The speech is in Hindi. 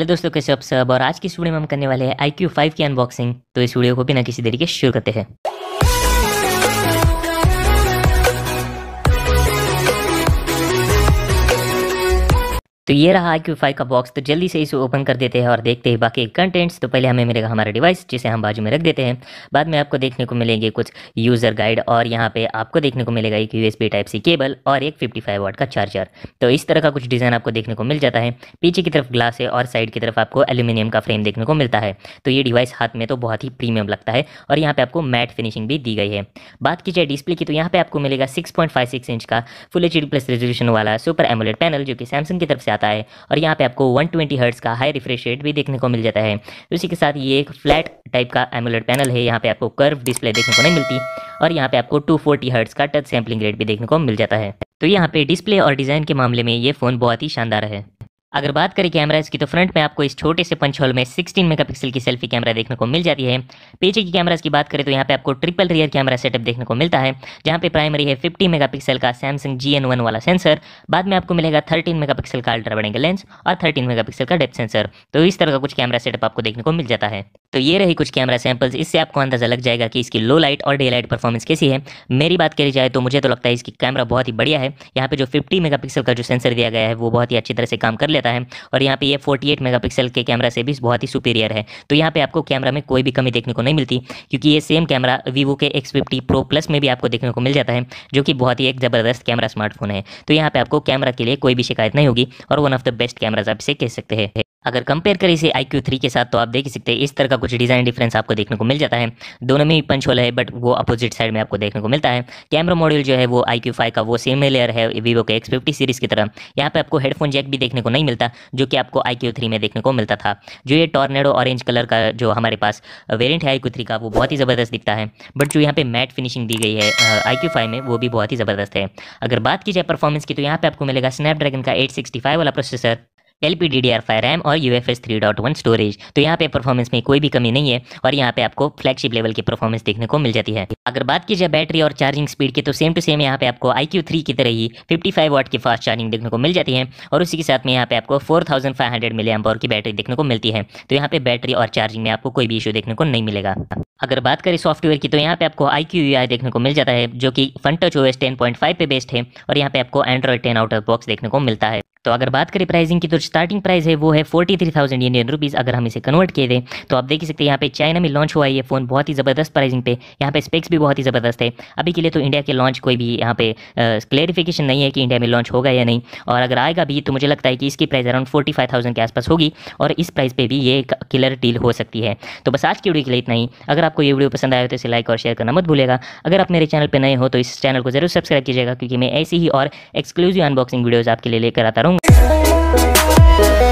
हेलो दोस्तों कैसे आप सब और आज की इस वीडियो में हम करने वाले हैं आई क्यू फाइव की अनबॉक्सिंग तो इस वीडियो को बिना किसी तरीके शुरू करते हैं तो ये रहा आई फाइव का बॉक्स तो जल्दी से इसे ओपन कर देते हैं और देखते हैं बाकी कंटेंट्स तो पहले हमें मिलेगा हमारा डिवाइस जिसे हम बाजू में रख देते हैं बाद में आपको देखने को मिलेंगे कुछ यूज़र गाइड और यहाँ पे आपको देखने को मिलेगा एक यूएसबी टाइप सी केबल और एक 55 फाइव वाट का चार्जर तो इस तरह का कुछ डिज़ाइन आपको देखने को मिल जाता है पीछे की तरफ ग्लास है और साइड की तरफ आपको एल्यूमिनियम का फ्रेम देखने को मिलता है तो ये डिवाइस हाथ में तो बहुत ही प्रीमियम लगता है और यहाँ पे आपको मैट फिनिशिंग भी दी गई है बात की जाए डिस्प्ले की तो यहाँ पर आपको मिलेगा सिक्स इंच का फुल एच प्लस रेजोल्यूशन वाला सुपर एमोलेट पैनल जो कि सैमसंग की तरफ से आता है और यहाँ पे आपको 120 ट्वेंटी हर्ट्स का हाई रिफ्रेश रेट भी देखने को मिल जाता है उसी के साथ ये एक फ्लैट टाइप का एमुलेट पैनल है यहाँ पे आपको कर्व डिस्प्ले देखने को नहीं मिलती और यहाँ पे आपको 240 फोर्टी हर्ट्स का टच सैम्पलिंग रेट भी देखने को मिल जाता है तो यहाँ पे डिस्प्ले और डिज़ाइन के मामले में ये फ़ोन बहुत ही शानदार है अगर बात करें कैमराज की तो फ्रंट में आपको इस छोटे से पंच हॉल में 16 मेगापिक्सल की सेल्फी कैमरा देखने को मिल जाती है पीछे की कैमराज की बात करें तो यहाँ पे आपको ट्रिपल रियर कैमरा सेटअप देखने को मिलता है जहाँ पे प्राइमरी है 50 मेगापिक्सल का सैमसंग जी वन वाला सेंसर बाद में आपको मिलेगा 13 मेगा का अल्ट्रा बड़ेंगे लेंस और थर्टीन मेगा का डेप सेंसर तो इस तरह का कुछ कैमरा सेटअप आपको देखने को मिल जाता है तो ये रही कुछ कैमरा सैंपल्स इससे आपको अंदाजा लग जाएगा कि इसकी लो लाइट और डे लाइट परफॉर्मेंस कैसी है मेरी बात करी जाए तो मुझे तो लगता है इसकी कैमरा बहुत ही बढ़िया है यहाँ पे जो 50 मेगापिक्सल का जो सेंसर दिया गया है वो बहुत ही अच्छी तरह से काम कर लेता है और यहाँ पे ये फोर्टी एट के कैमरा से भी बहुत ही सुपीरियर है तो यहाँ पर आपको कैमरा में कोई भी कमी देखने को नहीं मिलती क्योंकि ये सेम कैमरा वीवो के एक्स फिफ्टी प्रो प्लस में भी आपको देखने को मिल जाता है जो कि बहुत ही एक ज़बरदस्त कैमरा स्मार्टफोन है तो यहाँ पर आपको कैमरा के लिए कोई भी शिकायत नहीं होगी और one of the best cameras आप इसे कह सकते हैं अगर कंपेयर करें इसे आई क्यू थ्री के साथ तो आप देख सकते हैं इस तरह का कुछ डिज़ाइन डिफरेंस आपको देखने को मिल जाता है दोनों में ही पंच होल है बट वो अपोजिट साइड में आपको देखने को मिलता है कैमरा मॉड्यूल जो है वो आई क्यू फाइव का वो सेम लेयर है वीवो के एक्स फिफ्टी सीरीज़ की तरह यहाँ पे आपको हेडफोन जैक भी देखने को नहीं मिलता जो कि आपको आई क्यू थ्री में देखने को मिलता था जो ये टॉर्नेडो ऑरेंज कलर का जो हमारे पास वेरियंट है आई क्यू थ्री का वो बहुत ही ज़बरदस्त दिखता है बट जो यहाँ पे मैट फिनिशिंग दी गई है आई क्यू फाइव में वो भी बहुत ही ज़बरदस्त है अगर बात की जाए परफॉर्मेंस की तो यहाँ पर आपको मिलेगा स्नैपड्रैगन का एट सिक्सटी फाइव वाला processor L P D D R five RAM और U F S three dot one storage तो यहाँ पे परफॉर्मेंस में कोई भी कमी नहीं है और यहाँ पे आपको फ्लैगशिप लेवल की परफॉर्मेंस देखने को मिल जाती है अगर बात की जाए बैटरी और चार्जिंग स्पीड की तो सेम टू सेम यहाँ पे आपको आई क्यू थ्री की तरह ही फिफ्टी फाइव वाट की फास्ट चार्जिंग देखने को मिल जाती है और उसी के साथ में यहाँ पे आपको four thousand five hundred milli amp hour की बैटरी देखने को मिलती है तो यहाँ पे बैटरी और चार्जिंग में आपको कोई भी इशू देखने को नहीं मिलेगा अगर बात करें सॉफ्टवेयर की तो यहाँ पे आपको आई क्यू आई देखने को मिल जाता है जो कि Funtouch touch O S ten point five पे बेस्ड है और यहाँ पे आपको Android ten out of box देखने को मिलता है तो अगर बात करें प्राइसिंग की तो स्टार्टिंग प्राइस है वो है forty three thousand Indian rupees अगर हम इसे कन्वर्ट किए दें तो आप देख सकते हैं यहाँ पे चाइना में लॉन्च हुआ है ये फ़ोन बहुत ही ज़बरदस्त प्राइसिंग पे यहाँ पे स्पेक्स भी बहुत ही ज़बरदस्त है अभी के लिए तो इंडिया के लॉन्च कोई भी यहाँ पे क्लेरिफिकेशन नहीं है कि इंडिया में लॉन्च होगा या नहीं और अगर आएगा भी तो मुझे लगता है कि इसकी price around forty five thousand के आसपास होगी और इस प्राइस पर भी ये क्लियर डील हो सकती है तो बस आज की वीडियो के लिए इतना ही अगर आपको ये वीडियो पसंद आए तो इसे लाइक और शेयर करना मत भूलेगा अगर आप मेरे चैनल पर नए हो तो इस चैनल को जरूर सब्सक्राइब कीजिएगा क्योंकि मैं ऐसी ही और एक्सक्लूसिव अनबॉक्सिंग वीडियोज़ आपके लिए लेकर आता हूँ Thank you.